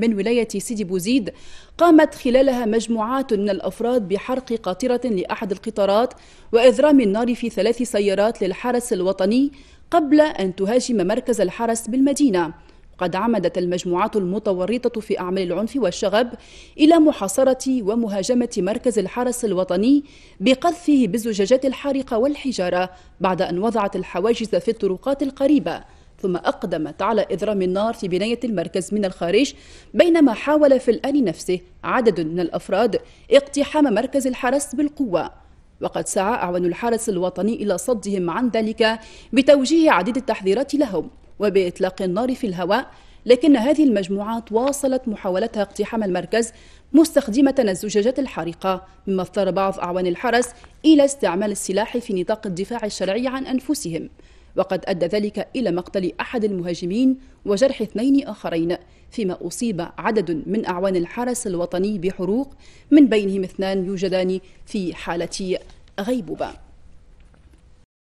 من ولاية سيدي بوزيد قامت خلالها مجموعات من الأفراد بحرق قاطرة لأحد القطارات وإذرام النار في ثلاث سيارات للحرس الوطني قبل أن تهاجم مركز الحرس بالمدينة قد عمدت المجموعات المتورطة في أعمال العنف والشغب إلى محاصرة ومهاجمة مركز الحرس الوطني بقذفه بالزجاجات الحارقة والحجارة بعد أن وضعت الحواجز في الطرقات القريبة ثم أقدمت على إضرام النار في بناية المركز من الخارج بينما حاول في الآن نفسه عدد من الأفراد اقتحام مركز الحرس بالقوة وقد سعى أعوان الحرس الوطني إلى صدهم عن ذلك بتوجيه عديد التحذيرات لهم وبإطلاق النار في الهواء لكن هذه المجموعات واصلت محاولتها اقتحام المركز مستخدمة الزجاجات الحارقة مما اضطر بعض أعوان الحرس إلى استعمال السلاح في نطاق الدفاع الشرعي عن أنفسهم وقد أدى ذلك إلى مقتل أحد المهاجمين وجرح اثنين آخرين فيما أصيب عدد من أعوان الحرس الوطني بحروق من بينهم اثنان يوجدان في حالة غيبوبة